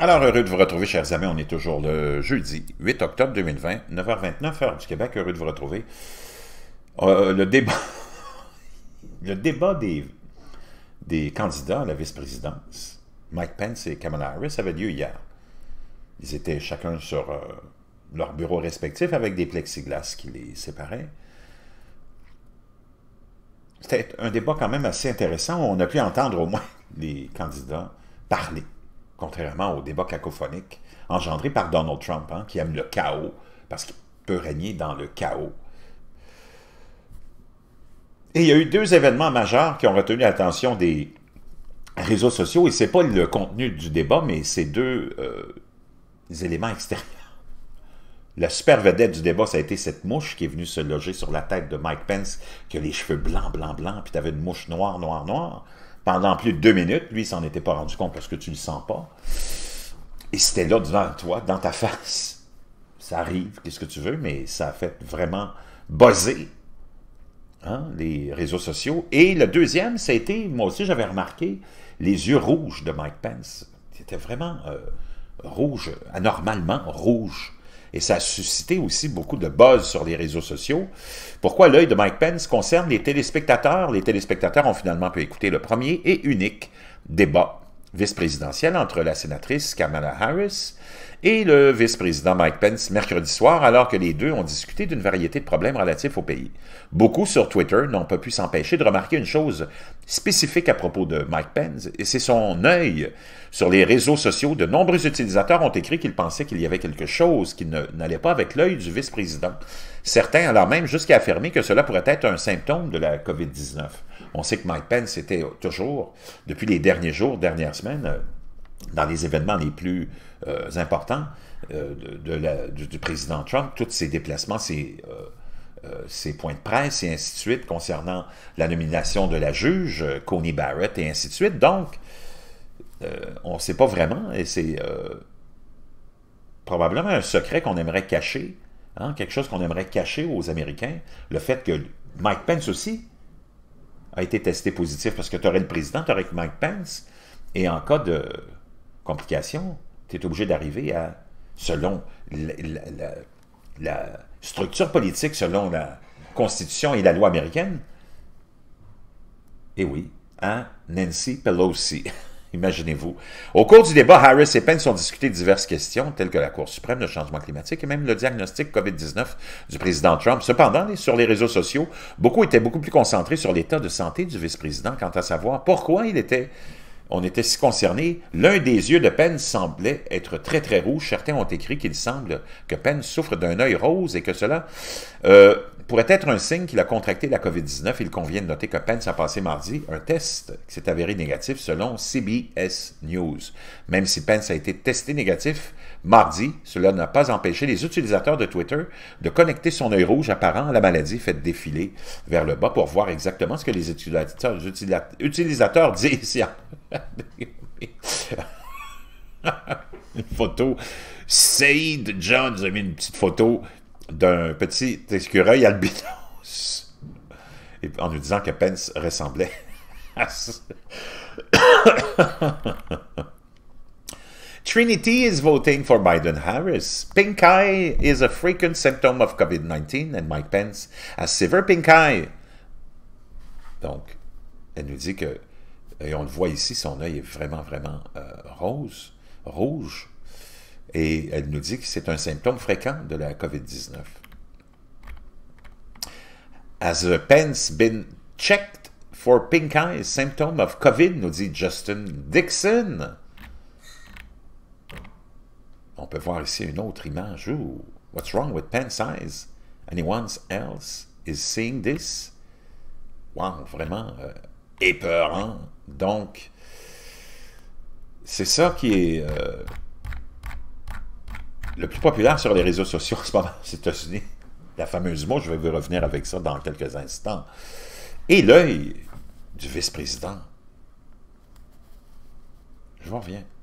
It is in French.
Alors, heureux de vous retrouver, chers amis. On est toujours le jeudi 8 octobre 2020, 9h29, heure du Québec. Heureux de vous retrouver. Euh, le débat, le débat des, des candidats à la vice-présidence, Mike Pence et Kamala Harris, avait lieu hier. Ils étaient chacun sur euh, leur bureau respectif avec des plexiglas qui les séparaient. C'était un débat quand même assez intéressant. On a pu entendre au moins les candidats parler contrairement au débat cacophonique engendré par Donald Trump, hein, qui aime le chaos, parce qu'il peut régner dans le chaos. Et il y a eu deux événements majeurs qui ont retenu l'attention des réseaux sociaux, et ce n'est pas le contenu du débat, mais c'est deux euh, éléments extérieurs. La super vedette du débat, ça a été cette mouche qui est venue se loger sur la tête de Mike Pence, qui a les cheveux blancs, blancs, blancs, puis tu avais une mouche noire, noire, noire pendant plus de deux minutes. Lui, il s'en était pas rendu compte parce que tu le sens pas. Et c'était là devant toi, dans ta face. Ça arrive, qu'est-ce que tu veux, mais ça a fait vraiment buzzer hein, les réseaux sociaux. Et le deuxième, ça a été, moi aussi j'avais remarqué, les yeux rouges de Mike Pence. C'était vraiment euh, rouge, anormalement rouge. Et ça a suscité aussi beaucoup de buzz sur les réseaux sociaux. Pourquoi l'œil de Mike Pence concerne les téléspectateurs? Les téléspectateurs ont finalement pu écouter le premier et unique débat vice-présidentielle entre la sénatrice Kamala Harris et le vice-président Mike Pence mercredi soir, alors que les deux ont discuté d'une variété de problèmes relatifs au pays. Beaucoup sur Twitter n'ont pas pu s'empêcher de remarquer une chose spécifique à propos de Mike Pence, et c'est son œil. Sur les réseaux sociaux, de nombreux utilisateurs ont écrit qu'ils pensaient qu'il y avait quelque chose qui n'allait pas avec l'œil du vice-président. Certains alors même jusqu'à affirmer que cela pourrait être un symptôme de la COVID-19. On sait que Mike Pence était toujours, depuis les derniers jours, dernières semaines, euh, dans les événements les plus euh, importants euh, du, président Trump, tous ses déplacements, ses, points de presse et ainsi de suite concernant la nomination de la juge, Coney Barrett et ainsi de suite. Donc, on ne sait pas vraiment et c'est probablement un secret qu'on aimerait cacher Hein, quelque chose qu'on aimerait cacher aux Américains, le fait que Mike Pence aussi a été testé positif parce que tu aurais le président, tu aurais Mike Pence, et en cas de complication, tu es obligé d'arriver à, selon la, la, structure politique, selon la Constitution et la loi américaine, et eh oui, à hein, Nancy Pelosi. Imaginez-vous. Au cours du débat, Harris et Pence ont discuté diverses questions, telles que la Cour suprême, le changement climatique et même le diagnostic COVID-19 du président Trump. Cependant, sur les réseaux sociaux, beaucoup étaient beaucoup plus concentrés sur l'état de santé du vice-président quant à savoir pourquoi il était on était si concernés. L'un des yeux de Pence semblait être très, très rouge. Certains ont écrit qu'il semble que Pence souffre d'un œil rose et que cela euh, pourrait être un signe qu'il a contracté la COVID-19. Il convient de noter que Pence a passé mardi un test qui s'est avéré négatif selon CBS News. Même si Pence a été testé négatif mardi, cela n'a pas empêché les utilisateurs de Twitter de connecter son œil rouge apparent à la maladie faite défiler vers le bas pour voir exactement ce que les utilisateurs, utilisateurs disent. une photo. Saïd John nous a mis une petite photo d'un petit écureuil albinos Et en nous disant que Pence ressemblait à Trinity is voting for Biden Harris. Pink eye is a frequent symptom of COVID 19 and Mike Pence has severe pink eye. Donc, elle nous dit que et on le voit ici, son œil est vraiment, vraiment euh, rose, rouge. Et elle nous dit que c'est un symptôme fréquent de la COVID-19. Has the pens been checked for pink eye, symptom of COVID, nous dit Justin Dixon. On peut voir ici une autre image. Ooh, what's wrong with pants eyes? Anyone else is seeing this? Wow, vraiment euh, épeurant. Donc, c'est ça qui est euh, le plus populaire sur les réseaux sociaux en ce moment aux États-Unis. La fameuse mot, je vais revenir avec ça dans quelques instants. Et l'œil du vice-président. Je vous reviens.